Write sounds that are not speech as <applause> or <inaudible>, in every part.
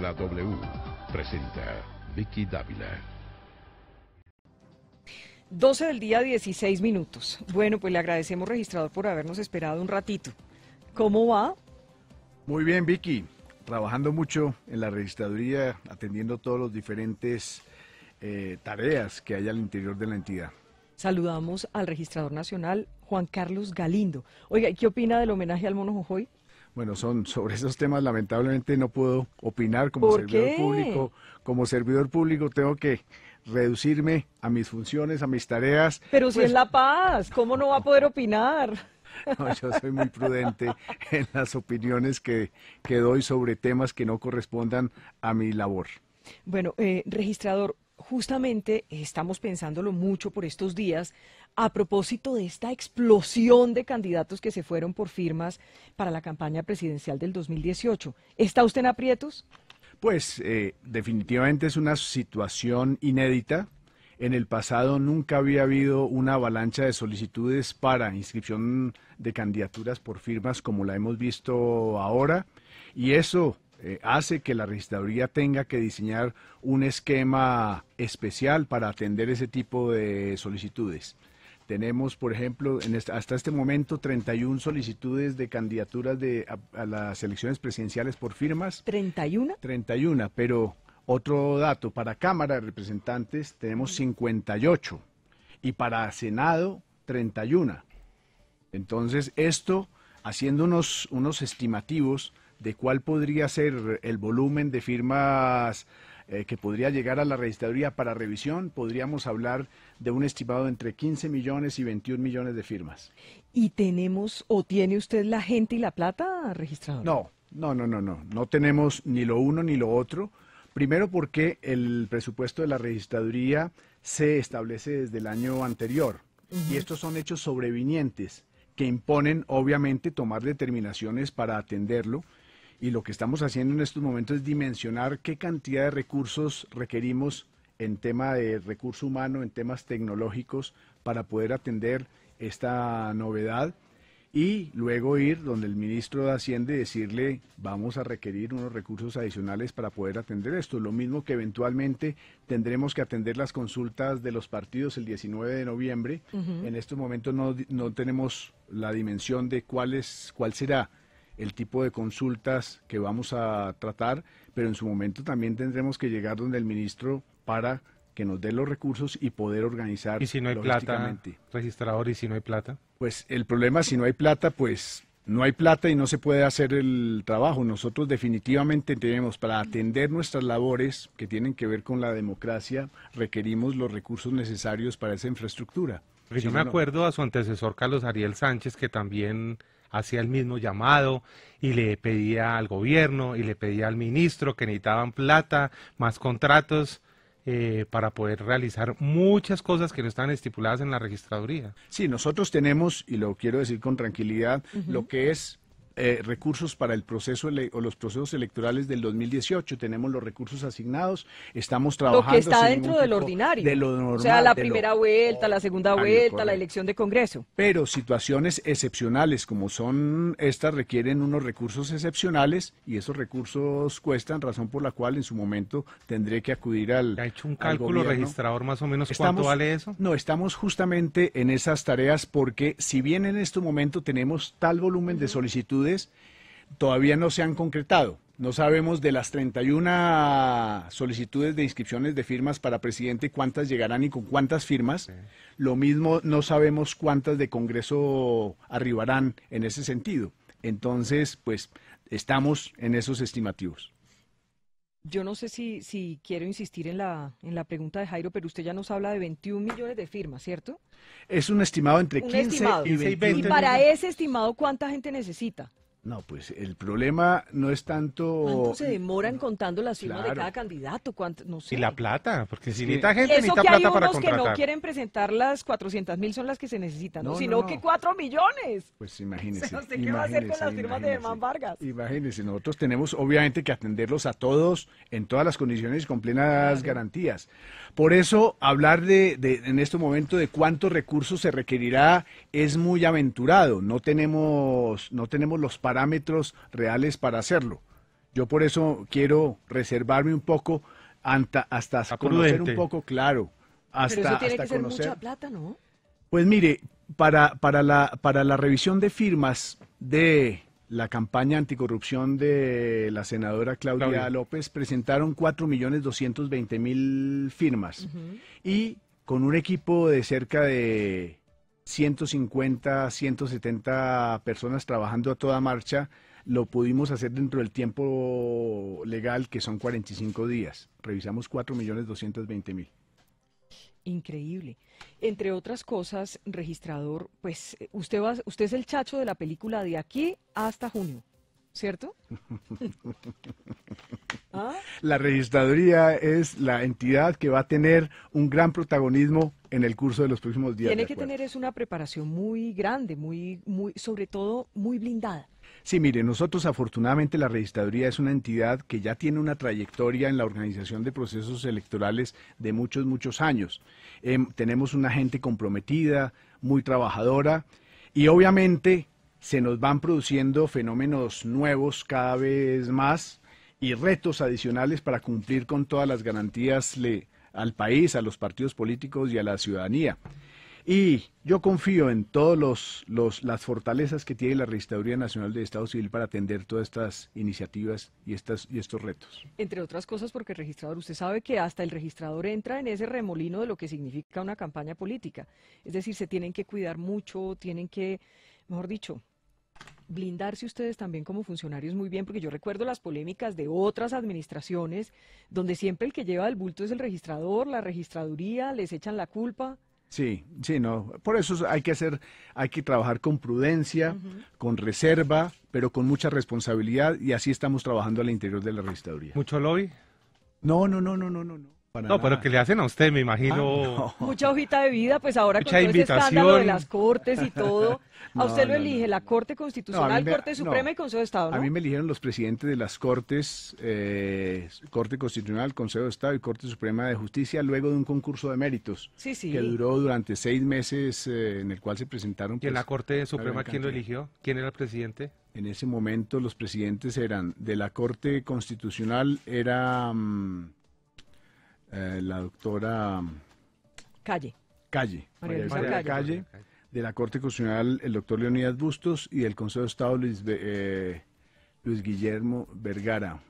La W presenta Vicky Dávila. 12 del día, 16 minutos. Bueno, pues le agradecemos, registrador, por habernos esperado un ratito. ¿Cómo va? Muy bien, Vicky. Trabajando mucho en la registraduría, atendiendo todos los diferentes eh, tareas que hay al interior de la entidad. Saludamos al registrador nacional, Juan Carlos Galindo. Oiga, ¿qué opina del homenaje al mono Jojoy? Bueno, son sobre esos temas lamentablemente no puedo opinar como servidor público. Como servidor público tengo que reducirme a mis funciones, a mis tareas. Pero si pues es La Paz, ¿cómo no va a poder opinar? <laughs> yo soy muy prudente en las opiniones que, que, doy sobre temas que no correspondan a mi labor. Bueno, eh, registrador, justamente estamos pensándolo mucho por estos días a propósito de esta explosión de candidatos que se fueron por firmas para la campaña presidencial del 2018. ¿Está usted en aprietos? Pues eh, definitivamente es una situación inédita. En el pasado nunca había habido una avalancha de solicitudes para inscripción de candidaturas por firmas como la hemos visto ahora. Y eso eh, hace que la registraduría tenga que diseñar un esquema especial para atender ese tipo de solicitudes. Tenemos, por ejemplo, en hasta este momento 31 solicitudes de candidaturas de, a, las elecciones presidenciales por firmas. ¿31? 31, pero otro dato, para Cámara de Representantes tenemos 58 y para Senado 31. Entonces, esto haciendo unos, unos estimativos de cuál podría ser el volumen de firmas eh, que podría llegar a la registraduría para revisión, podríamos hablar de un estimado entre 15 millones y 21 millones de firmas. ¿Y tenemos o tiene usted la gente y la plata registrada? No, no, no, no, no. No tenemos ni lo uno ni lo otro. Primero porque el presupuesto de la registraduría se establece desde el año anterior. Y estos son hechos sobrevinientes que imponen, obviamente, tomar determinaciones para atenderlo y lo que estamos haciendo en estos momentos es dimensionar qué cantidad de recursos requerimos en tema de recurso humano, en temas tecnológicos, para poder atender esta novedad y luego ir donde el ministro de Hacienda y decirle vamos a requerir unos recursos adicionales para poder atender esto. Lo mismo que eventualmente tendremos que atender las consultas de los partidos el 19 de noviembre. En estos momentos no, tenemos la dimensión de cuál será el tipo de consultas que vamos a tratar, pero en su momento también tendremos que llegar donde el ministro para que nos dé los recursos y poder organizar. ¿Y si no hay plata, registrador, y si no hay plata? Pues el problema, si no hay plata, pues no hay plata y no se puede hacer el trabajo. Nosotros definitivamente tenemos, para atender nuestras labores que tienen que ver con la democracia, requerimos los recursos necesarios para esa infraestructura. Yo me acuerdo a su antecesor Carlos Ariel Sánchez, que también hacía el mismo llamado y le pedía al gobierno y le pedía al ministro que necesitaban plata, más contratos. Eh, para poder realizar muchas cosas que no están estipuladas en la registraduría. Sí, nosotros tenemos, y lo quiero decir con tranquilidad, lo que es eh, recursos para el proceso o los procesos electorales del 2018. Tenemos los recursos asignados, estamos trabajando. Lo que está dentro del ordinario. De lo normal, o sea, la primera vuelta, la segunda vuelta, la elección de Congreso. Pero situaciones excepcionales como son estas requieren unos recursos excepcionales y esos recursos cuestan, razón por la cual en su momento tendré que acudir al. ¿Ha hecho un cálculo registrador más o menos cuánto vale eso? No, estamos justamente en esas tareas porque si bien en este momento tenemos tal volumen de solicitudes todavía no se han concretado. No sabemos de las 31 solicitudes de inscripciones de firmas para presidente cuántas llegarán y con cuántas firmas. Lo mismo no sabemos cuántas de Congreso arribarán en ese sentido. Entonces, pues estamos en esos estimativos. Yo no sé si, quiero insistir en la, pregunta de Jairo, pero usted ya nos habla de 21 millones de firmas, ¿cierto? Es un estimado entre 15 y 20. Y para ese estimado, ¿cuánta gente necesita? No, pues el problema no es tanto. ¿Cuánto se demoran contando las firmas de cada candidato? ¿Cuánto? No sé. Y la plata, porque si necesita gente, necesita plata para contratar. que no quieren presentar las 400 mil son las que se necesitan, no, sino que 4 millones. Pues imagínese. <laughs> qué va a hacer con las firmas de Germán Vargas? Imagínese, nosotros tenemos obviamente que atenderlos a todos en todas las condiciones y con plenas garantías. Por eso, hablar de, de, en este momento de cuántos recursos se requerirá es muy aventurado. No tenemos, no tenemos los parámetros parámetros reales para hacerlo. Yo por eso quiero reservarme un poco hasta, hasta conocer un poco, claro. Hasta, tiene plata, ¿no? Pues mire, para, para, la, para la revisión de firmas de la campaña anticorrupción de la senadora Claudia, López presentaron 4.220.000 firmas mil firmas y con un equipo de cerca de 150, 170 personas trabajando a toda marcha, lo pudimos hacer dentro del tiempo legal, que son 45 días. Revisamos 4.220.000. Increíble. Entre otras cosas, registrador, pues eh, usted, usted es el chacho de la película de aquí hasta junio. ¿cierto? <laughs> ¿Ah? La registraduría es la entidad que va a tener un gran protagonismo en el curso de los próximos días. Tiene que tener es una preparación muy grande, muy, muy, sobre todo muy blindada. Sí, mire, nosotros afortunadamente la registraduría es una entidad que ya tiene una trayectoria en la organización de procesos electorales de muchos, muchos años. Em, tenemos una gente comprometida, muy trabajadora y obviamente se nos van produciendo fenómenos nuevos cada vez más y retos adicionales para cumplir con todas las garantías al país, a los partidos políticos y a la ciudadanía. Y yo confío en todas los, las fortalezas que tiene la Registraduría Nacional de Estado Civil para atender todas estas iniciativas y, y estos retos. Entre otras cosas, porque el registrador, usted sabe que hasta el registrador entra en ese remolino de lo que significa una campaña política. Es decir, se tienen que cuidar mucho, tienen que, mejor dicho, blindarse ustedes también como funcionarios muy bien, porque yo recuerdo las polémicas de otras administraciones, donde siempre el que lleva el bulto es el registrador, la registraduría, les echan la culpa. Sí, sí, no. Por eso hay que hacer, hay que trabajar con prudencia, con reserva, pero con mucha responsabilidad y así estamos trabajando al interior de la registraduría. ¿Mucho lobby? no, no, no, no, no. no no, pero que le hacen a usted, me imagino. Ah, Mucha hojita de vida, pues ahora con todo invitación. de las cortes y todo. <laughs> a usted lo elige la Corte Constitucional, Corte Suprema y Consejo de Estado, A mí me eligieron los presidentes de las Cortes, eh, Corte Constitucional, Consejo de Estado y Corte Suprema de Justicia, luego de un concurso de méritos. Sí, sí. Que duró durante seis meses, eh, en el cual se presentaron. ¿Y en pues, la Corte Suprema quién lo eligió? ¿Quién era el presidente? En ese momento los presidentes eran, de la Corte Constitucional era... Mm, eh, la doctora... Mm, Calle. Calle. María Calle, de la Corte Constitucional, el doctor Leonidas Bustos, y del Consejo de Estado, Luis, eh, Luis Guillermo Vergara.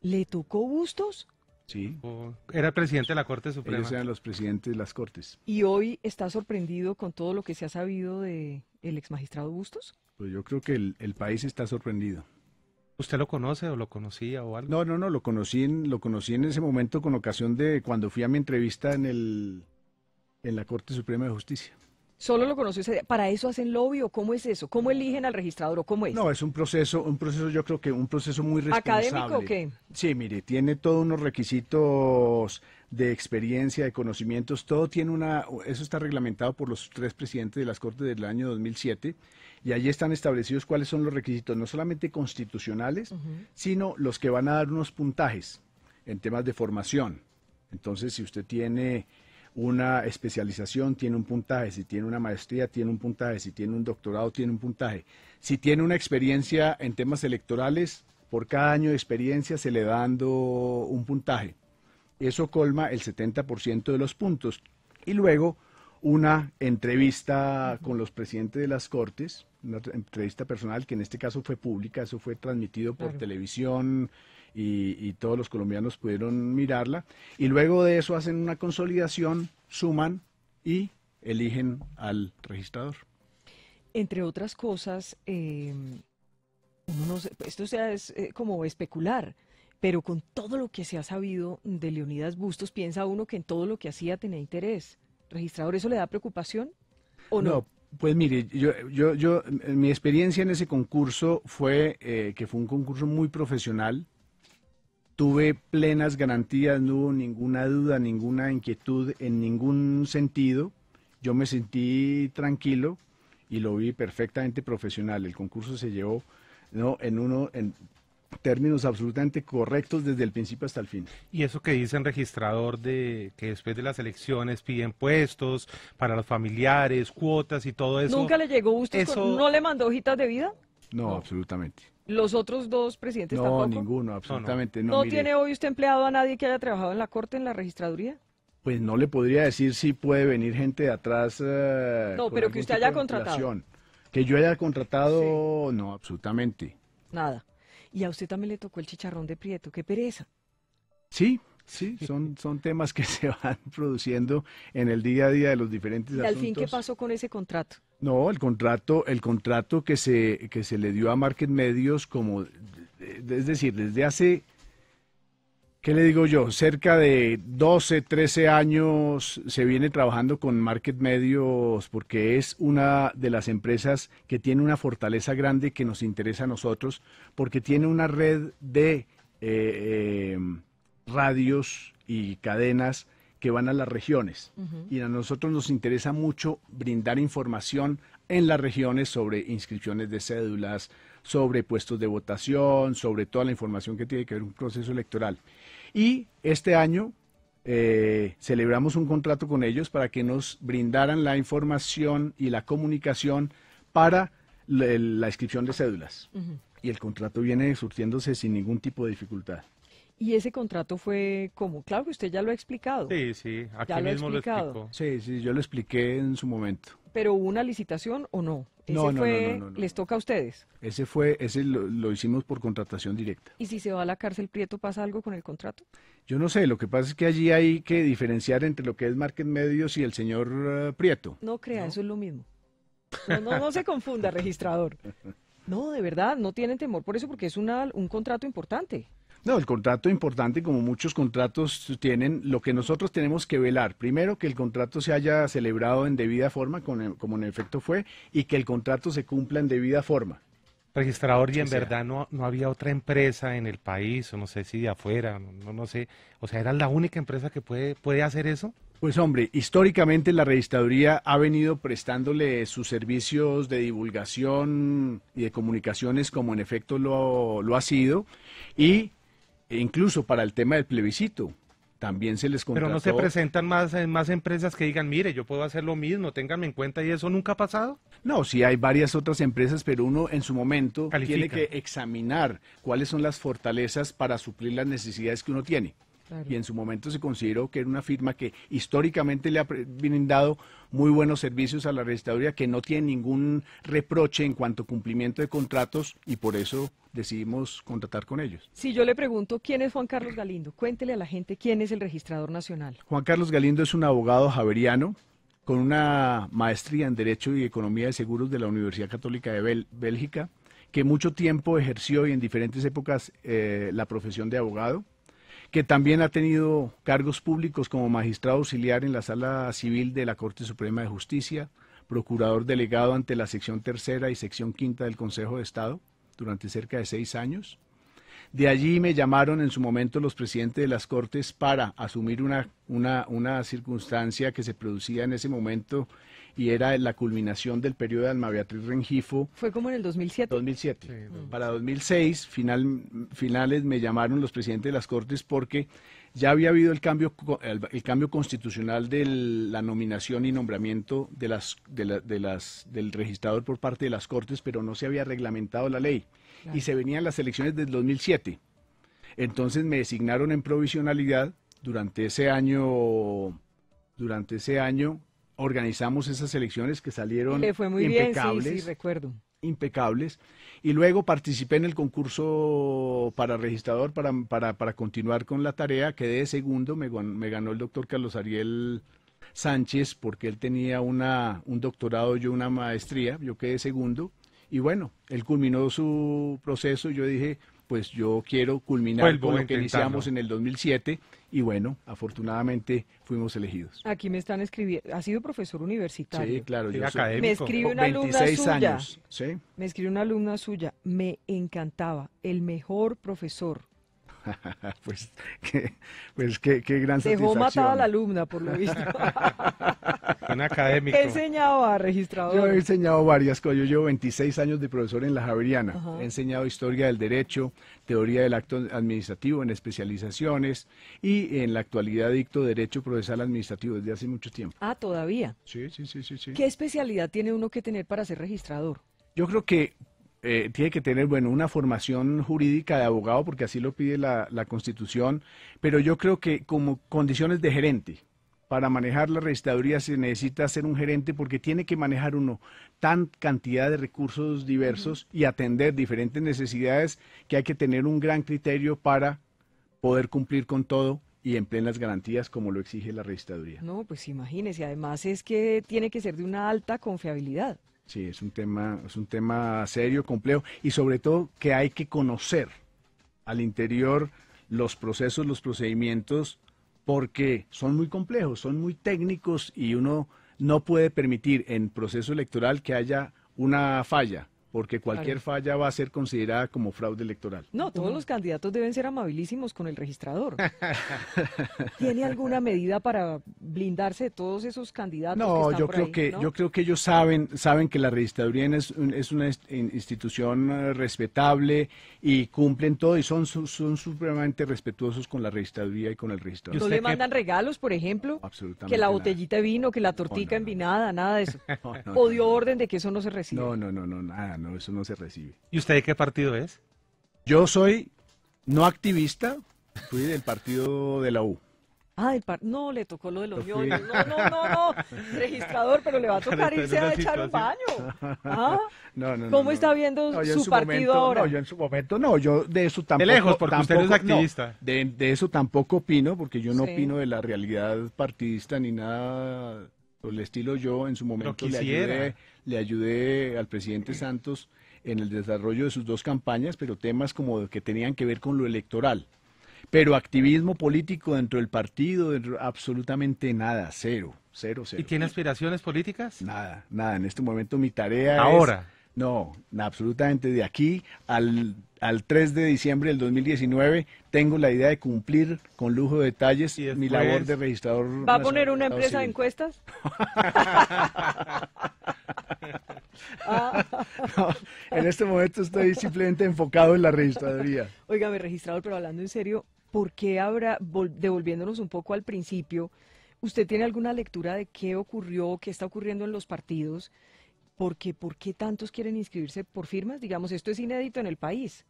¿Le tocó Bustos? Sí. Oh, era presidente de la Corte Suprema. Ellos eran los presidentes de las Cortes. ¿Y hoy está sorprendido con todo lo que se ha sabido del ex exmagistrado Bustos? Pues yo creo que el país está sorprendido. ¿Usted lo conoce o lo conocía o algo? No, no, no, lo conocí en, lo conocí en ese momento con ocasión de cuando fui a mi entrevista en, el, en la Corte Suprema de Justicia. Solo lo conoció ese ¿Para eso hacen lobby o cómo es eso? ¿Cómo eligen al registrador o cómo es? No, es un proceso, un proceso yo creo que un proceso muy responsable. ¿Académico o qué? Sí, mire, tiene todos unos requisitos de experiencia, de conocimientos, todo tiene una, eso está reglamentado por los tres presidentes de las Cortes del año 2007 y allí están establecidos cuáles son los requisitos, no solamente constitucionales, sino los que van a dar unos puntajes en temas de formación. Entonces, si usted tiene una especialización, tiene un puntaje, si tiene una maestría, tiene un puntaje, si tiene un doctorado, tiene un puntaje. Si tiene una experiencia en temas electorales, por cada año de experiencia se le da dando un puntaje. Eso colma el 70% de los puntos. Y luego una entrevista con los presidentes de las Cortes, una entrevista personal que en este caso fue pública, eso fue transmitido por televisión y, todos los colombianos pudieron mirarla. Y luego de eso hacen una consolidación, suman y eligen al registrador. Entre otras cosas, em, esto sea, es eh, como especular, pero con todo lo que se ha sabido de Leonidas Bustos, piensa uno que en todo lo que hacía tenía interés registrador, ¿eso le da preocupación o no? Pues mire, yo, yo, yo, mi experiencia en ese concurso fue eh, que fue un concurso muy profesional. Tuve plenas garantías, no hubo ninguna duda, ninguna inquietud en ningún sentido. Yo me sentí tranquilo y lo vi perfectamente profesional. El concurso se llevó no en uno en términos absolutamente correctos desde el principio hasta el fin. Y eso que dice el registrador de que después de las elecciones piden puestos para los familiares, cuotas y todo eso. ¿Nunca le llegó usted? Eso... ¿No le mandó hojitas de vida? No, absolutamente. ¿Los otros dos presidentes no, Ninguno, absolutamente. ¿No, no. tiene hoy usted empleado a nadie que haya trabajado en la corte, en la registraduría? Pues no le podría decir si puede venir gente de atrás. Eh, no, pero que usted haya contratado. Que yo haya contratado, no, absolutamente. Nada. Y a usted también le tocó el chicharrón de Prieto, qué pereza. Sí, sí, son, son temas que <laughs> se van produciendo en el día a día de los diferentes ¿Y al fin qué pasó con ese contrato? No, el contrato, el contrato que se, que se le dio a Market Medios como, es decir, desde hace ¿Qué le digo yo? Cerca de 12, 13 años se viene trabajando con Market Medios porque es una de las empresas que tiene una fortaleza grande que nos interesa a nosotros porque tiene una red de eh, eh, radios y cadenas que van a las regiones. Y a nosotros nos interesa mucho brindar información en las regiones sobre inscripciones de cédulas, sobre puestos de votación, sobre toda la información que tiene que ver con un proceso electoral. Y este año eh, celebramos un contrato con ellos para que nos brindaran la información y la comunicación para la, inscripción de cédulas. Y el contrato viene surtiéndose sin ningún tipo de dificultad. ¿Y ese contrato fue como? Claro que usted ya lo ha explicado. Sí, sí, aquí mismo lo, Sí, sí, yo lo expliqué en su momento. ¿Pero hubo una licitación o no? Ese fue, ¿Les toca a ustedes? Ese fue, ese lo, hicimos por contratación directa. ¿Y si se va a la cárcel Prieto pasa algo con el contrato? Yo no sé, lo que pasa es que allí hay que diferenciar entre lo que es Market Medios y el señor eh, Prieto. No crea, eso es lo mismo. No, no, no se confunda, registrador. <laughs> No, de verdad, no tienen temor por eso porque es una, un contrato importante. No, el contrato importante, como muchos contratos tienen, lo que nosotros tenemos que velar, primero que el contrato se haya celebrado en debida forma, como en efecto fue, y que el contrato se cumpla en debida forma. Registrador, y en verdad no, no había otra empresa en el país, o no sé si de afuera, no, no sé, o sea, ¿era la única empresa que puede, puede hacer eso? Pues hombre, históricamente la registraduría ha venido prestándole sus servicios de divulgación y de comunicaciones como en efecto lo, lo ha sido y e incluso para el tema del plebiscito, también se les contrató. Pero no se presentan más, eh, más empresas que digan, mire, yo puedo hacer lo mismo, ténganme en cuenta, y eso nunca ha pasado. No, sí hay varias otras empresas, pero uno en su momento tiene que examinar cuáles son las fortalezas para suplir las necesidades que uno tiene. Y en su momento se consideró que era una firma que históricamente le ha brindado muy buenos servicios a la registraduría, que no tiene ningún reproche en cuanto a cumplimiento de contratos y por eso decidimos contratar con ellos. Si yo le pregunto quién es Juan Carlos Galindo, cuéntele a la gente quién es el registrador nacional. Juan Carlos Galindo es un abogado javeriano con una maestría en Derecho y Economía de Seguros de la Universidad Católica de Bélgica, que mucho tiempo ejerció y en diferentes épocas eh, la profesión de abogado que también ha tenido cargos públicos como magistrado auxiliar en la Sala Civil de la Corte Suprema de Justicia, procurador delegado ante la sección tercera y sección quinta del Consejo de Estado durante cerca de seis años. De allí me llamaron en su momento los presidentes de las Cortes para asumir una, una, una circunstancia que se producía en ese momento y era la culminación del periodo de Alma Beatriz Rengifo. Fue como en el 2007. 2007. Para 2006, final, finales, me llamaron los presidentes de las Cortes porque ya había habido el cambio, constitucional de la nominación y nombramiento del registrador por parte de las Cortes, pero no se había reglamentado la ley. Y se venían las elecciones del 2007. Entonces me designaron en provisionalidad durante ese año, durante ese año organizamos esas elecciones que salieron impecables. recuerdo. Impecables. Y luego participé en el concurso para registrador para, para, para continuar con la tarea. Quedé segundo, me, me, ganó el doctor Carlos Ariel Sánchez porque él tenía una, un doctorado, yo una maestría, yo quedé segundo. Y bueno, él culminó su proceso. Yo dije, pues yo quiero culminar con lo que iniciamos en el 2007 y bueno, afortunadamente fuimos elegidos. Aquí me están escribiendo, ha sido profesor universitario. Sí, claro, académico. me escribe una alumna Me escribe una alumna suya, me encantaba, el mejor profesor <laughs> pues qué, pues, gran satisfacción. Dejó matada a la alumna, por lo visto. <laughs> Un académico. ¿Qué a registrador? Yo he enseñado varias cosas. Yo llevo 26 años de profesor en la Javeriana. He enseñado historia del derecho, teoría del acto administrativo en especializaciones y en la actualidad dicto derecho procesal administrativo desde hace mucho tiempo. Ah, todavía. sí, sí, sí. sí. ¿Qué especialidad tiene uno que tener para ser registrador? Yo creo que eh, tiene que tener, bueno, una formación jurídica de abogado, porque así lo pide la, la, Constitución, pero yo creo que como condiciones de gerente, para manejar la registraduría se necesita ser un gerente porque tiene que manejar uno tan cantidad de recursos diversos y atender diferentes necesidades que hay que tener un gran criterio para poder cumplir con todo y en plenas garantías como lo exige la registraduría. No, pues imagínese, además es que tiene que ser de una alta confiabilidad. Sí, es un tema, es un tema serio, complejo y sobre todo que hay que conocer al interior los procesos, los procedimientos, porque son muy complejos, son muy técnicos y uno no puede permitir en proceso electoral que haya una falla porque cualquier falla va a ser considerada como fraude electoral. No, todos los candidatos deben ser amabilísimos con el registrador. <laughs> ¿Tiene alguna medida para blindarse de todos esos candidatos? No, yo creo que yo creo que ellos saben saben que la registraduría es, es una institución eh, respetable y cumplen todo y son son supremamente respetuosos con la registraduría y con el registrador. ¿No le mandan regalos, por ejemplo? absolutamente. Que la botellita de vino, que la oh, tortica envinada, nada de eso. <laughs> o dio orden de que eso no se reciba? No, no, no, no, nada no, eso no se recibe. ¿Y usted de qué partido es? Yo soy no activista, fui del partido de la U. Ah, el par... no, le tocó lo de los yoyos. No, no, no, no. <laughs> Registrador, pero le va a tocar irse a echar un baño. <laughs> ¿Ah? No, no, no, ¿Cómo está viendo su, partido ahora? yo en su momento no, yo de eso tampoco. De lejos, porque tampoco, usted es activista. De, de, eso tampoco opino, porque yo no opino de la realidad partidista ni nada por el estilo. Yo en su momento le ayudé le ayudé al presidente Santos en el desarrollo de sus dos campañas, pero temas como que tenían que ver con lo electoral. Pero activismo político dentro del partido, absolutamente nada, cero, cero, cero. ¿Y tiene aspiraciones políticas? Nada, nada. En este momento mi tarea es... Ahora. No, absolutamente de aquí al al 3 de diciembre del 2019 tengo la idea de cumplir con lujo de detalles mi labor de registrador. ¿Va a poner una empresa de encuestas? <laughs> Ah. en este momento estoy simplemente enfocado en la registraduría. mi registrador, pero hablando en serio, ¿por qué habrá, devolviéndonos un poco al principio, usted tiene alguna lectura de qué ocurrió, qué está ocurriendo en los partidos? Porque, ¿Por qué tantos quieren inscribirse por firmas? Digamos, esto es inédito en el país.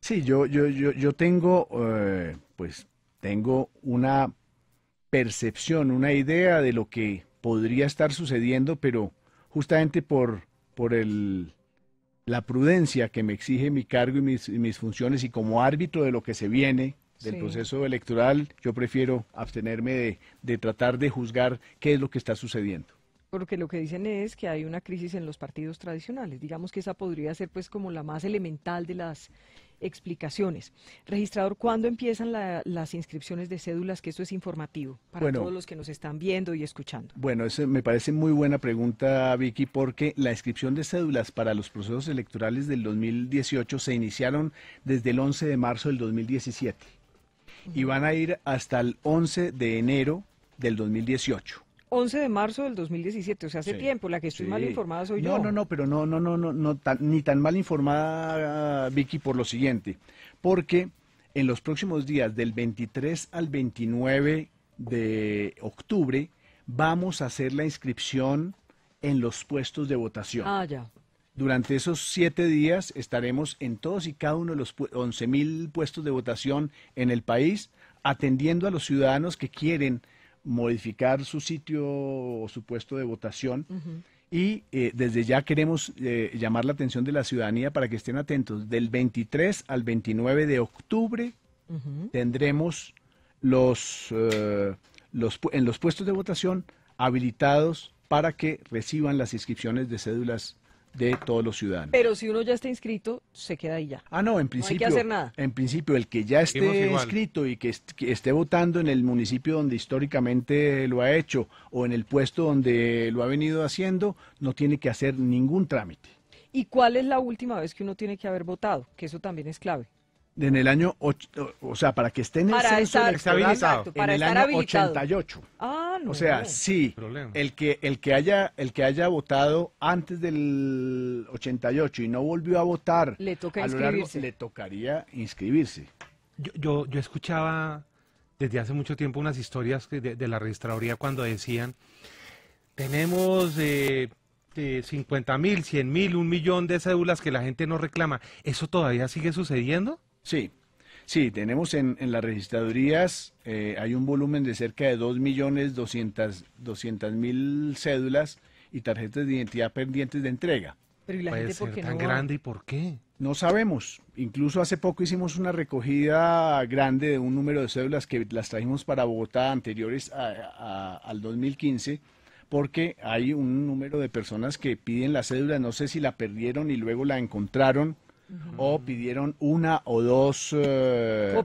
Sí, yo, yo, yo, yo tengo, eh, pues, tengo una percepción, una idea de lo que podría estar sucediendo, pero justamente por, por el, la prudencia que me exige mi cargo y mis, mis, funciones y como árbitro de lo que se viene del proceso electoral, yo prefiero abstenerme de, de tratar de juzgar qué es lo que está sucediendo. Porque lo que dicen es que hay una crisis en los partidos tradicionales. Digamos que esa podría ser pues como la más elemental de las explicaciones. Registrador, ¿cuándo empiezan las inscripciones de cédulas? Que esto es informativo para todos los que nos están viendo y escuchando. Bueno, eso me parece muy buena pregunta, Vicky, porque la inscripción de cédulas para los procesos electorales del 2018 se iniciaron desde el 11 de marzo del 2017 y van a ir hasta el 11 de enero del 2018. 11 de marzo del 2017, o sea, hace tiempo, la que estoy mal informada soy yo. No, no, no, pero no, no, no, no, ni tan mal informada, Vicky, por lo siguiente, porque en los próximos días, del 23 al 29 de octubre, vamos a hacer la inscripción en los puestos de votación. Ah, ya. Durante esos siete días estaremos en todos y cada uno de los mil puestos de votación en el país, atendiendo a los ciudadanos que quieren modificar su sitio o su puesto de votación. Y eh, desde ya queremos eh, llamar la atención de la ciudadanía para que estén atentos. Del 23 al 29 de octubre tendremos los, eh, los, en los puestos de votación habilitados para que reciban las inscripciones de cédulas de todos los ciudadanos. Pero si uno ya está inscrito, se queda ahí ya. Ah, no, en principio. No hay que hacer nada. En principio, el que ya esté inscrito y que, que, esté votando en el municipio donde históricamente lo ha hecho o en el puesto donde lo ha venido haciendo, no tiene que hacer ningún trámite. ¿Y cuál es la última vez que uno tiene que haber votado? Que eso también es clave en el año, o sea, para que esté en el censo en el año 88. Ah, no. O sea, sí, el que el que haya el que haya votado antes del 88 y no volvió a votar, le le tocaría inscribirse. Yo, yo, escuchaba desde hace mucho tiempo unas historias de, la registraduría cuando decían tenemos 50 eh, eh, mil, 100 mil, un millón de cédulas que la gente no reclama. ¿Eso todavía sigue sucediendo? Sí, sí, tenemos en, las registradurías, eh, hay un volumen de cerca de 2.200.000 cédulas y tarjetas de identidad pendientes de entrega. Pero ¿y la gente por qué tan grande y por qué? No sabemos. Incluso hace poco hicimos una recogida grande de un número de cédulas que las trajimos para Bogotá anteriores al 2015 porque hay un número de personas que piden la cédula, no sé si la perdieron y luego la encontraron o pidieron una o dos eh,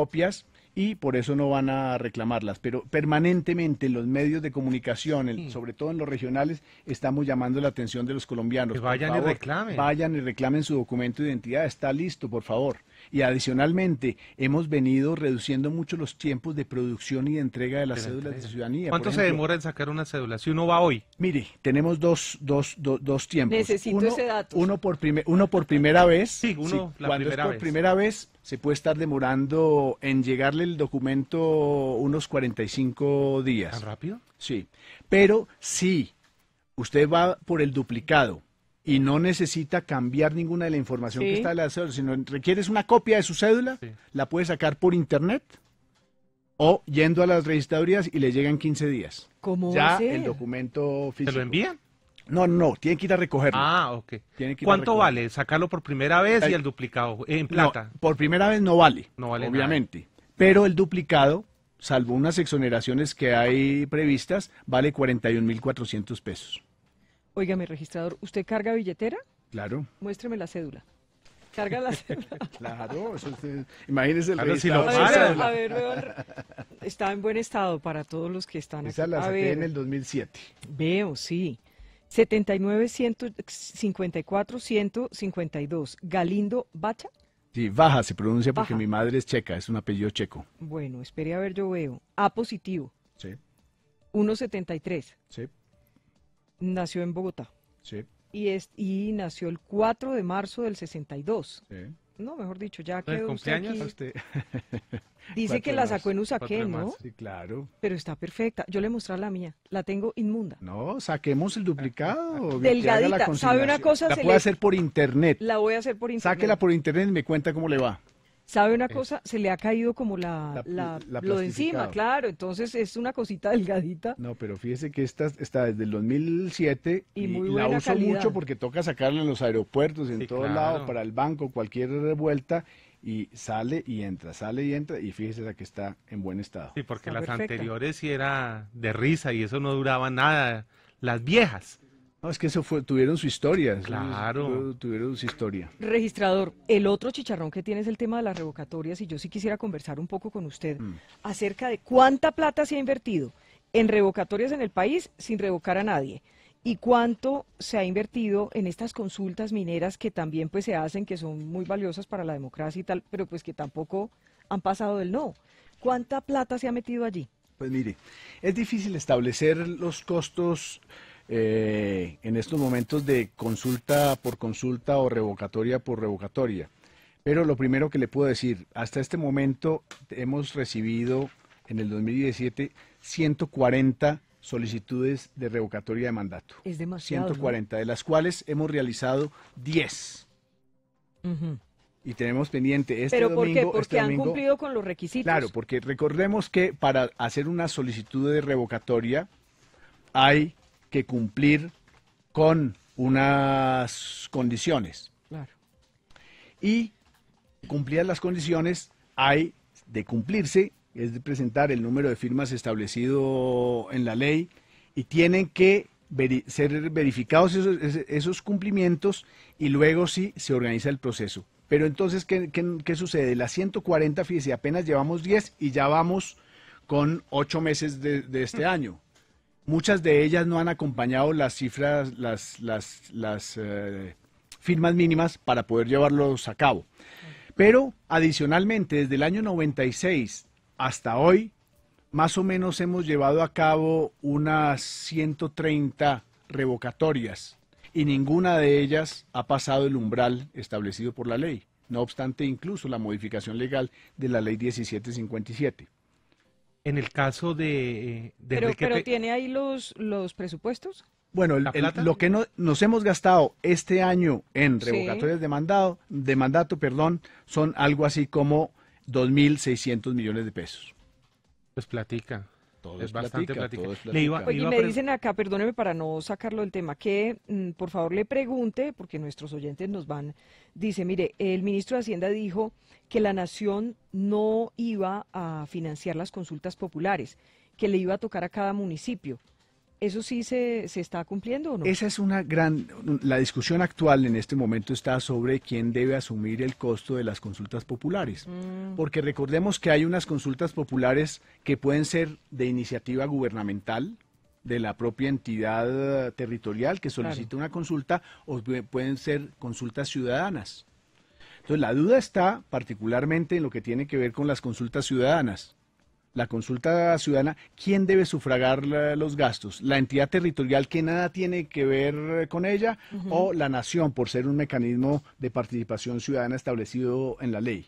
copias. y por eso no van a reclamarlas. Pero permanentemente en los medios de comunicación, sobre todo en los regionales, estamos llamando la atención de los colombianos. vayan y reclamen. Vayan y reclamen su documento de identidad. Está listo, por favor. Y adicionalmente, hemos venido reduciendo mucho los tiempos de producción y de entrega de las cédulas de ciudadanía. ¿Cuánto se demora en sacar una cédula? Si uno va hoy. Mire, tenemos dos, dos, dos, tiempos. Necesito ese dato. Uno por, primer, uno por primera vez. Sí, uno la cuando primera es por primera vez, se puede estar demorando en llegarle el documento unos 45 días. ¿Tan rápido? Sí. Pero si usted va por el duplicado y no necesita cambiar ninguna de la información que está en la cédula, sino requieres una copia de su cédula, la puedes sacar por internet o yendo a las registradurías y le llegan 15 días. ¿Cómo ya el documento físico. ¿Te lo envían? No, no, tiene que ir a recogerlo. Ah, ok. ¿Cuánto vale sacarlo por primera vez y el duplicado en plata? No, por primera vez no vale, no vale obviamente. Pero el duplicado, salvo unas exoneraciones que hay previstas, vale 41.400 pesos. Oiga, mi registrador, ¿usted carga billetera? Claro. Muéstreme la cédula. Carga la cédula. <laughs> claro, eh, imagínese el A, ver, está en buen estado para todos los que están Esa la saqué en el 2007. Veo, sí. 79 Galindo Bacha. Sí, baja se pronuncia porque mi madre es checa, es un apellido checo. Bueno, espere a ver, yo veo. A positivo. Sí. 173. Sí nació en Bogotá. Y, es, y nació el 4 de marzo del 62. No, mejor dicho, ya quedó Usted. <laughs> Dice que la sacó en Usaquén, ¿no? Sí, claro. Pero está perfecta. Yo le mostré la mía. La tengo inmunda. No, saquemos el duplicado. <laughs> Delgadita. ¿Sabe una cosa? La puede hacer por internet. La voy a hacer por internet. Sáquela por internet y me cuenta cómo le va. ¿Sabe una cosa? Se le ha caído como la, la, lo de encima, claro. Entonces es una cosita <laughs> delgadita. No, pero fíjese que esta está desde el 2007 y, la uso mucho porque toca sacarla en los aeropuertos, y en todos lados, para el banco, cualquier revuelta. Y sale y entra, sale y entra, y fíjese la que está en buen estado. Sí, porque las anteriores sí era de risa y eso no duraba nada. Las viejas. No, es que eso fue, tuvieron su historia. Claro. Tuvieron su historia. Registrador, el otro chicharrón que tiene es el tema de las revocatorias y yo sí quisiera conversar un poco con usted mm. acerca de cuánta plata se ha invertido en revocatorias en el país sin revocar a nadie y cuánto se ha invertido en estas consultas mineras que también pues se hacen, que son muy valiosas para la democracia y tal, pero pues que tampoco han pasado del no. ¿Cuánta plata se ha metido allí? Pues mire, es difícil establecer los costos eh, en estos momentos de consulta por consulta o revocatoria por revocatoria. Pero lo primero que le puedo decir, hasta este momento hemos recibido en el 2017 140 solicitudes de revocatoria de mandato. Es demasiado. 140, de las cuales hemos realizado 10. Y tenemos pendiente este ¿Pero por qué? Porque este han cumplido con los requisitos. Claro, porque recordemos que para hacer una solicitud de revocatoria hay que cumplir con unas condiciones. Y cumplidas las condiciones, hay de cumplirse, es de presentar el número de firmas establecido en la ley y tienen que ser verificados esos, cumplimientos y luego sí se organiza el proceso. Pero entonces, ¿qué, sucede? Las 140, fíjese, apenas llevamos 10 y ya vamos con 8 meses de este mm. año. Muchas de ellas no han acompañado las cifras, las, eh, firmas mínimas para poder llevarlos a cabo. Pero adicionalmente, desde el año 96 hasta hoy, más o menos hemos llevado a cabo unas 130 revocatorias y ninguna de ellas ha pasado el umbral establecido por la ley, no obstante incluso la modificación legal de la ley 1757 en el caso de... Eh, pero, tiene ahí los, los presupuestos. Bueno, lo que nos hemos gastado este año en revocatorias de, mandado, de mandato perdón, son algo así como 2.600 millones de pesos. Pues platica es, bastante le y me dicen acá, perdóneme para no sacarlo del tema, que mm, por favor le pregunte, porque nuestros oyentes nos van, dice, mire, el ministro de Hacienda dijo que la nación no iba a financiar las consultas populares, que le iba a tocar a cada municipio. ¿Eso sí se, se, está cumpliendo o no? Esa es una gran... La discusión actual en este momento está sobre quién debe asumir el costo de las consultas populares. Mm. Porque recordemos que hay unas consultas populares que pueden ser de iniciativa gubernamental, de la propia entidad eh, territorial que solicita una consulta, o pueden ser consultas ciudadanas. Entonces la duda está particularmente en lo que tiene que ver con las consultas ciudadanas la consulta ciudadana, ¿quién debe sufragar los gastos? ¿La entidad territorial que nada tiene que ver con ella o la nación por ser un mecanismo de participación ciudadana establecido en la ley?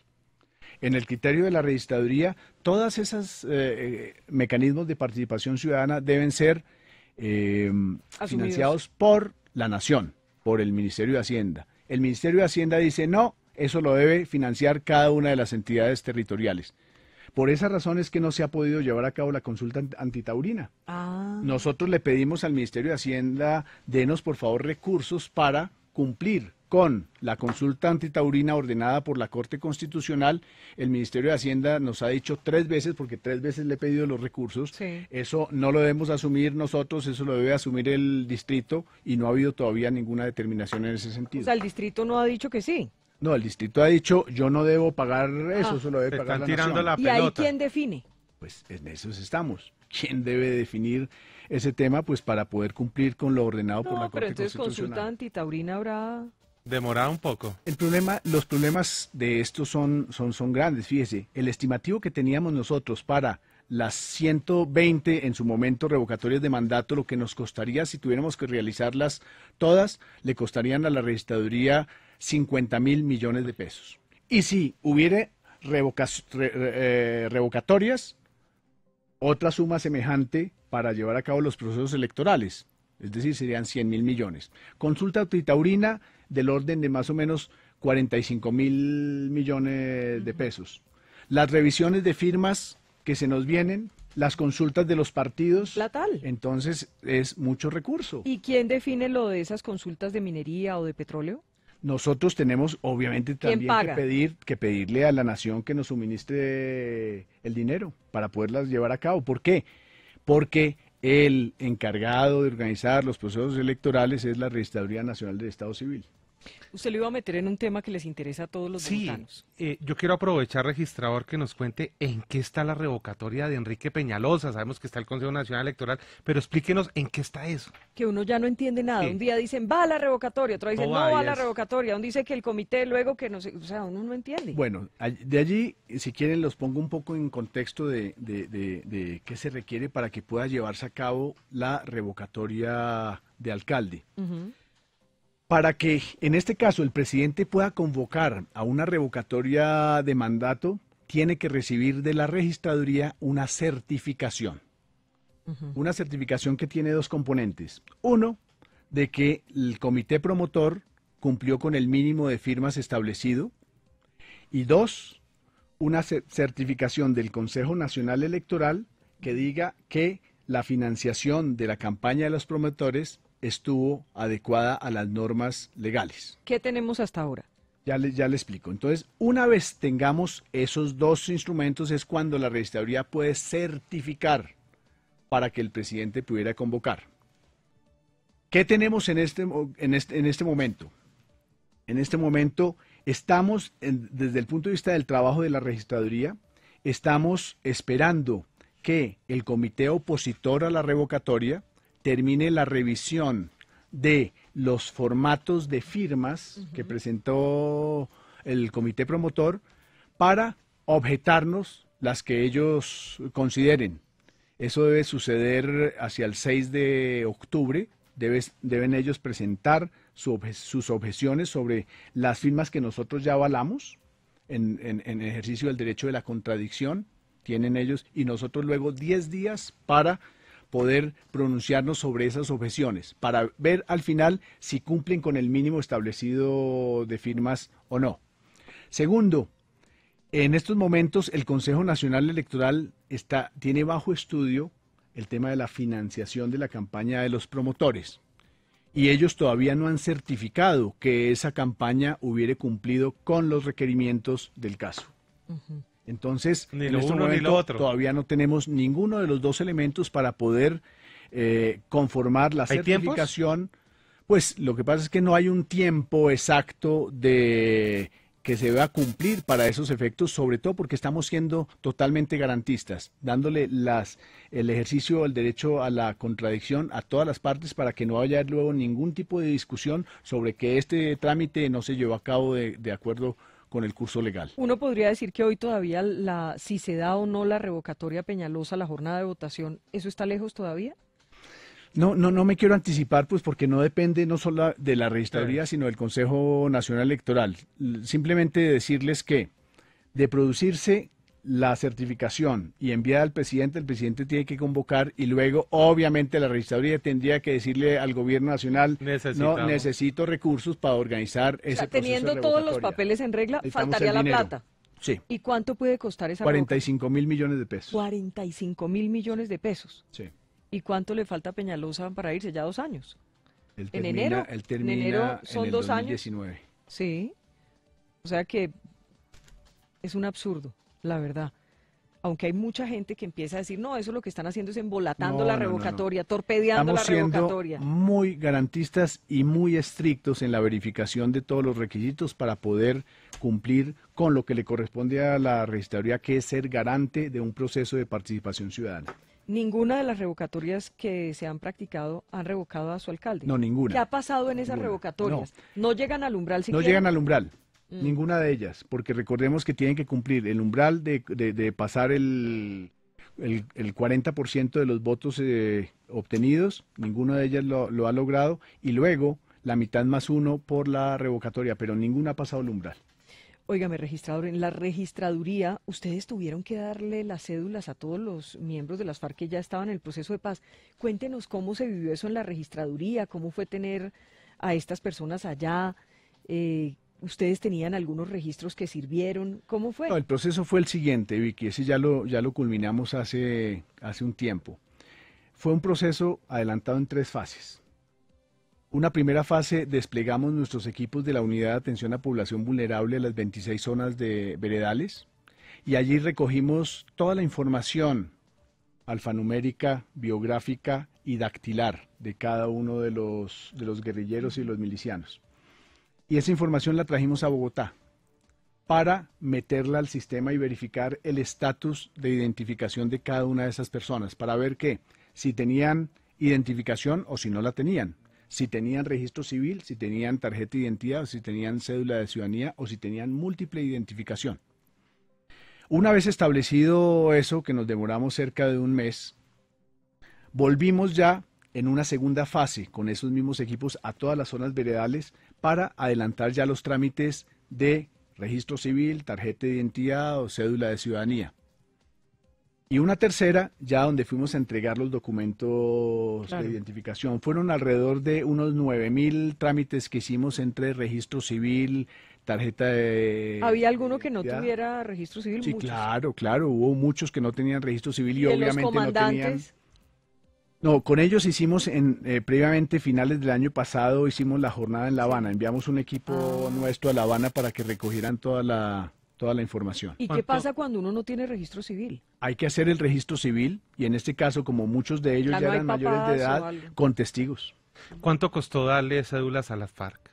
En el criterio de la registraduría, todos esos eh, eh, mecanismos de participación ciudadana deben ser em, financiados por la nación, por el Ministerio de Hacienda. El Ministerio de Hacienda dice, no, eso lo debe financiar cada una de las entidades territoriales. Por esa razón es que no se ha podido llevar a cabo la consulta antitaurina. Ah. Nosotros le pedimos al Ministerio de Hacienda, denos por favor recursos para cumplir con la consulta antitaurina ordenada por la Corte Constitucional. El Ministerio de Hacienda nos ha dicho tres veces, porque tres veces le he pedido los recursos. Eso no lo debemos asumir nosotros, eso lo debe asumir el distrito y no ha habido todavía ninguna determinación en ese sentido. O sea, el distrito no ha dicho que sí. No, el distrito ha dicho, yo no debo pagar eso, ah. solo debe pagar la ¿Y ahí quién define? Pues en eso estamos. ¿Quién debe definir ese tema? Pues para poder cumplir con lo ordenado por la Corte pero entonces consultante y Taurina habrá... Demorado un poco. El problema, los problemas de estos son, son, son grandes. Fíjese, el estimativo que teníamos nosotros para las 120 en su momento revocatorias de mandato, lo que nos costaría si tuviéramos que realizarlas todas, le costarían a la registraduría 50 mil millones de pesos. Y si hubiere eh, revocatorias, otra suma semejante para llevar a cabo los procesos electorales, es decir, serían 100 mil millones. Consulta tritaurina del orden de más o menos 45 mil millones de pesos. Las revisiones de firmas que se nos vienen, las consultas de los partidos. ¿La tal? Entonces es mucho recurso. ¿Y quién define lo de esas consultas de minería o de petróleo? Nosotros tenemos, obviamente, también que, pedir, que pedirle a la nación que nos suministre el dinero para poderlas llevar a cabo. ¿Por qué? Porque el encargado de organizar los procesos electorales es la Registraduría Nacional del Estado Civil. Usted lo iba a meter en un tema que les interesa a todos los sí, eh, yo quiero aprovechar, registrador, que nos cuente en qué está la revocatoria de Enrique Peñalosa. Sabemos que está el Consejo Nacional Electoral, pero explíquenos en qué está eso. Que uno ya no entiende nada. Un día dicen va a la revocatoria, otro dicen oh, no, va a la revocatoria, uno dice que el comité luego que no se... O sea, uno no entiende. Bueno, de allí, si quieren, los pongo un poco en contexto de, de, de, qué se requiere para que pueda llevarse a cabo la revocatoria de alcalde para que en este caso el presidente pueda convocar a una revocatoria de mandato, tiene que recibir de la registraduría una certificación. Una certificación que tiene dos componentes. Uno, de que el comité promotor cumplió con el mínimo de firmas establecido. Y dos, una certificación del Consejo Nacional Electoral que diga que la financiación de la campaña de los promotores estuvo adecuada a las normas legales. ¿Qué tenemos hasta ahora? Ya le, ya le explico. Entonces, una vez tengamos esos dos instrumentos es cuando la registraduría puede certificar para que el presidente pudiera convocar. ¿Qué tenemos en este, este en este, momento? En este momento estamos, desde el punto de vista del trabajo de la registraduría, estamos esperando que el comité opositor a la revocatoria termine la revisión de los formatos de firmas que presentó el comité promotor para objetarnos las que ellos consideren. Eso debe suceder hacia el 6 de octubre. deben ellos presentar sus objeciones sobre las firmas que nosotros ya avalamos en, en ejercicio del derecho de la contradicción. Tienen ellos y nosotros luego 10 días para poder pronunciarnos sobre esas objeciones para ver al final si cumplen con el mínimo establecido de firmas o no. Segundo, en estos momentos el Consejo Nacional Electoral está, tiene bajo estudio el tema de la financiación de la campaña de los promotores y ellos todavía no han certificado que esa campaña hubiere cumplido con los requerimientos del caso. Entonces, este todavía no tenemos ninguno de los dos elementos para poder eh, conformar la certificación. Pues lo que pasa es que no hay un tiempo exacto de que se va a cumplir para esos efectos, sobre todo porque estamos siendo totalmente garantistas, dándole el ejercicio el derecho a la contradicción a todas las partes para que no haya luego ningún tipo de discusión sobre que este trámite no se llevó a cabo de acuerdo con el curso legal. Uno podría decir que hoy todavía la, si se da o no la revocatoria Peñalosa, la jornada de votación, ¿eso está lejos todavía? No, no, no me quiero anticipar, pues porque no depende no solo de la registraduría, sino del Consejo Nacional Electoral. Simplemente decirles que de producirse la certificación y enviada al presidente, el presidente tiene que convocar y luego, obviamente, la registraduría tendría que decirle al gobierno nacional, no necesito recursos para organizar ese Teniendo todos los papeles en regla, faltaría la plata. Sí. ¿Y cuánto puede costar esa 45 mil millones de pesos. 45 mil millones de pesos. Sí. ¿Y cuánto le falta a Peñalosa para irse? Ya dos años. en enero. en enero son dos años años. Sí. O sea que es un absurdo la verdad. Aunque hay mucha gente que empieza a decir, no, eso lo que están haciendo es embolatando la revocatoria, torpedeando la revocatoria. Siendo muy garantistas y muy estrictos en la verificación de todos los requisitos para poder cumplir con lo que le corresponde a la registraduría, que es ser garante de un proceso de participación ciudadana. Ninguna de las revocatorias que se han practicado han revocado a su alcalde. No, ninguna. ¿Qué ha pasado en esas revocatorias? No. llegan al umbral siquiera. No llegan al umbral. Mm. Ninguna de ellas, porque recordemos que tienen que cumplir el umbral de, de, pasar el, el, el 40% de los votos eh, obtenidos, ninguna de ellas lo, ha logrado, y luego la mitad más uno por la revocatoria, pero ninguna ha pasado el umbral. Óigame, registrador, en la registraduría ustedes tuvieron que darle las cédulas a todos los miembros de las FARC que ya estaban en el proceso de paz. Cuéntenos cómo se vivió eso en la registraduría, cómo fue tener a estas personas allá, eh, ¿Ustedes tenían algunos registros que sirvieron? ¿Cómo fue? el proceso fue el siguiente, Vicky, ese ya lo, ya lo culminamos hace, hace un tiempo. Fue un proceso adelantado en tres fases. Una primera fase, desplegamos nuestros equipos de la Unidad de Atención a Población Vulnerable a las 26 zonas de veredales y allí recogimos toda la información alfanumérica, biográfica y dactilar de cada uno de los, de los guerrilleros y los milicianos y esa información la trajimos a Bogotá para meterla al sistema y verificar el estatus de identificación de cada una de esas personas, para ver qué, si tenían identificación o si no la tenían, si tenían registro civil, si tenían tarjeta de identidad, o si tenían cédula de ciudadanía o si tenían múltiple identificación. Una vez establecido eso, que nos demoramos cerca de un mes, volvimos ya en una segunda fase con esos mismos equipos a todas las zonas veredales para adelantar ya los trámites de registro civil, tarjeta de identidad o cédula de ciudadanía. Y una tercera, ya donde fuimos a entregar los documentos de identificación. Fueron alrededor de unos 9.000 trámites que hicimos entre registro civil, tarjeta de... ¿Había alguno que no tuviera registro civil? Sí, claro, claro. Hubo muchos que no tenían registro civil y, obviamente no tenían no, con ellos hicimos en, eh, previamente finales del año pasado, hicimos la jornada en La Habana. Enviamos un equipo ah. nuestro a La Habana para que recogieran toda la, toda la información. ¿Y qué pasa cuando uno no tiene registro civil? Hay que hacer el registro civil y en este caso, como muchos de ellos ya, eran mayores de edad, con testigos. ¿Cuánto costó darle cédulas a las FARC?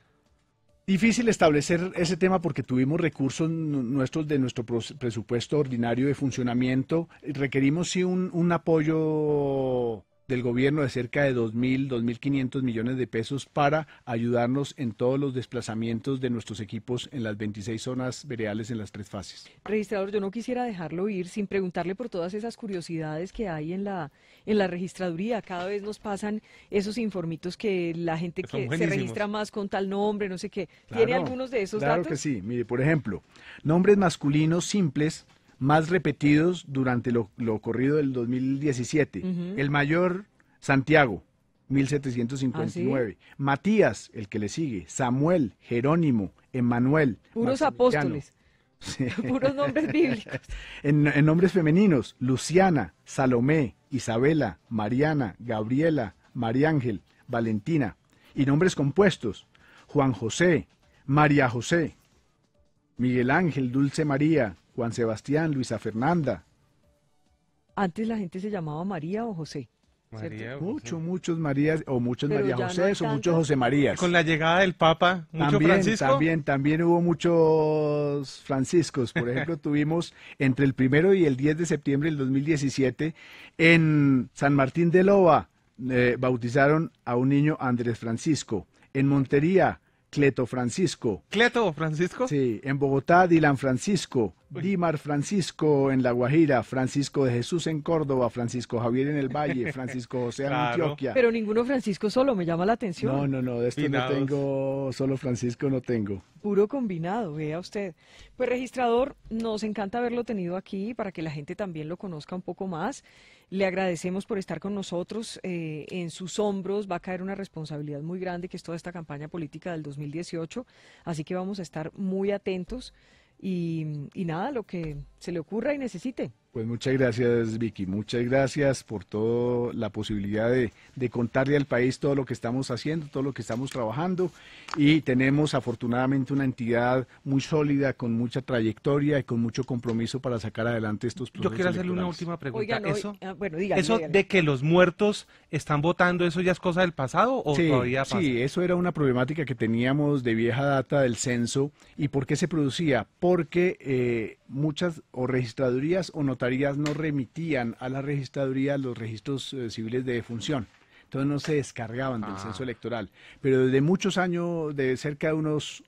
Difícil establecer ese tema porque tuvimos recursos nuestros de nuestro presupuesto ordinario de funcionamiento. Requerimos sí un apoyo del gobierno de cerca de 2.000, 2.500 millones de pesos para ayudarnos en todos los desplazamientos de nuestros equipos en las 26 zonas vereales en las tres fases. Registrador, yo no quisiera dejarlo ir sin preguntarle por todas esas curiosidades que hay en la, en la registraduría. Cada vez nos pasan esos informitos que la gente que se registra más con tal nombre, no sé qué. ¿Tiene algunos de esos datos? Claro que sí. Mire, por ejemplo, nombres masculinos simples más repetidos durante lo, ocurrido del 2017. El mayor, Santiago, 1759. Ah, Matías, el que le sigue, Samuel, Jerónimo, Emanuel. Puros apóstoles. <laughs> Puros nombres bíblicos. <laughs> en, en nombres femeninos, Luciana, Salomé, Isabela, Mariana, Gabriela, María Ángel, Valentina. Y nombres compuestos, Juan José, María José, Miguel Ángel, Dulce María, Juan Sebastián, Luisa Fernanda. Antes la gente se llamaba María o José. María, muchos, muchos Marías, o muchos José, o muchos José Marías. Con la llegada del Papa, también, También, hubo muchos Franciscos. Por ejemplo, <laughs> tuvimos entre el primero y el 10 de septiembre del 2017 en San Martín de Loa, eh, bautizaron a un niño Andrés Francisco. En Montería, Cleto Francisco. ¿Cleto Francisco? Sí, en Bogotá, Dylan Francisco. Dimar Francisco en La Guajira, Francisco de Jesús en Córdoba, Francisco Javier en el Valle, <laughs> Francisco José en Antioquia. Pero ninguno Francisco solo me llama la atención. No, no, no, de esto no tengo, solo Francisco no tengo. Puro combinado, vea usted. Pues registrador, nos encanta haberlo tenido aquí para que la gente también lo conozca un poco más. Le agradecemos por estar con nosotros. Eh, en sus hombros va a caer una responsabilidad muy grande que es toda esta campaña política del 2018, así que vamos a estar muy atentos y, y nada, lo que se le ocurra y necesite. Pues muchas gracias, Vicky. Muchas gracias por toda la posibilidad de, contarle al país todo lo que estamos haciendo, todo lo que estamos trabajando. Y tenemos afortunadamente una entidad muy sólida, con mucha trayectoria y con mucho compromiso para sacar adelante estos procesos. Yo quiero hacerle una última pregunta. eso ah, eso de que los muertos están votando, ¿eso ya es cosa del pasado o todavía pasa? Sí, eso era una problemática que teníamos de vieja data del censo. ¿Y por qué se producía? Porque eh, muchas o registradurías o notarios no remitían a la registraduría los registros eh, civiles de defunción. Entonces no se descargaban del censo ah. electoral. Pero desde muchos años, de cerca de unos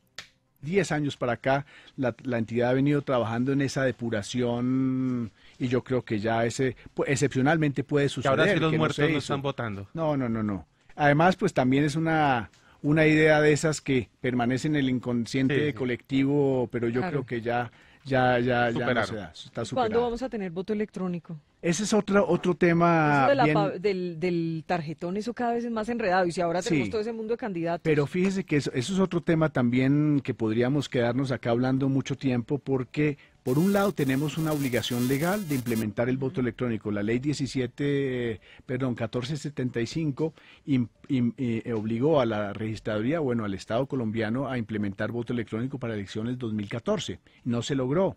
10 años para acá, la, la, entidad ha venido trabajando en esa depuración y yo creo que ya ese excepcionalmente puede suceder. Que ahora los muertos no, están votando. No, no, no, no. Además, pues también es una, una idea de esas que permanece en el inconsciente colectivo, pero yo creo que ya ya, ya, ya no se está superado. ¿Cuándo vamos a tener voto electrónico? Ese es otro, otro tema. Eso del, del, tarjetón, eso cada vez es más enredado. Y si ahora tenemos todo ese mundo de candidatos. Pero fíjese que eso es otro tema también que podríamos quedarnos acá hablando mucho tiempo, porque por un lado, tenemos una obligación legal de implementar el voto electrónico. La ley 17, perdón, 1475 eh, obligó a la registraduría, bueno, al Estado colombiano a implementar voto electrónico para elecciones 2014. No se logró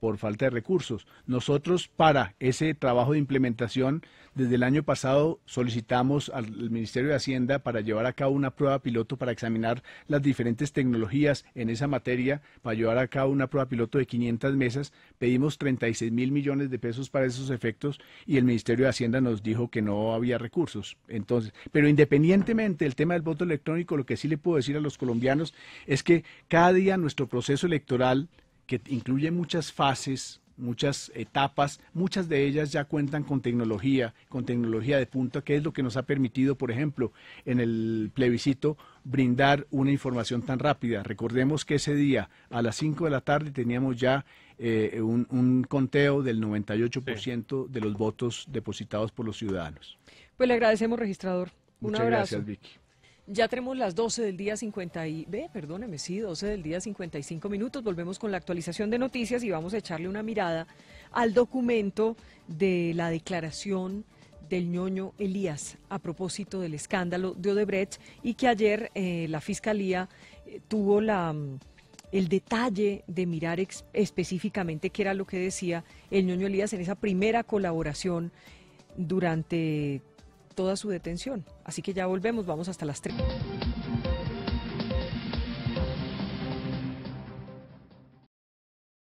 por falta de recursos. Nosotros para ese trabajo de implementación, desde el año pasado solicitamos al Ministerio de Hacienda para llevar a cabo una prueba piloto para examinar las diferentes tecnologías en esa materia, para llevar a cabo una prueba piloto de 500 mesas. Pedimos 36 mil millones de pesos para esos efectos y el Ministerio de Hacienda nos dijo que no había recursos. Entonces, pero independientemente del tema del voto electrónico, lo que sí le puedo decir a los colombianos es que cada día nuestro proceso electoral que incluye muchas fases, muchas etapas, muchas de ellas ya cuentan con tecnología, con tecnología de punta, que es lo que nos ha permitido, por ejemplo, en el plebiscito brindar una información tan rápida. Recordemos que ese día a las 5 de la tarde teníamos ya eh, un, conteo del 98% de los votos depositados por los ciudadanos. Pues le agradecemos, registrador. Muchas un abrazo. gracias, Vicky. Ya tenemos las 12 del día 50 y... Ve, perdóneme, sí, 12 del día 55 minutos. Volvemos con la actualización de noticias y vamos a echarle una mirada al documento de la declaración del ñoño Elías a propósito del escándalo de Odebrecht y que ayer eh, la Fiscalía eh, tuvo la mm, el detalle de mirar específicamente qué era lo que decía el ñoño Elías en esa primera colaboración durante toda su detención. Así que ya volvemos, vamos hasta las tres.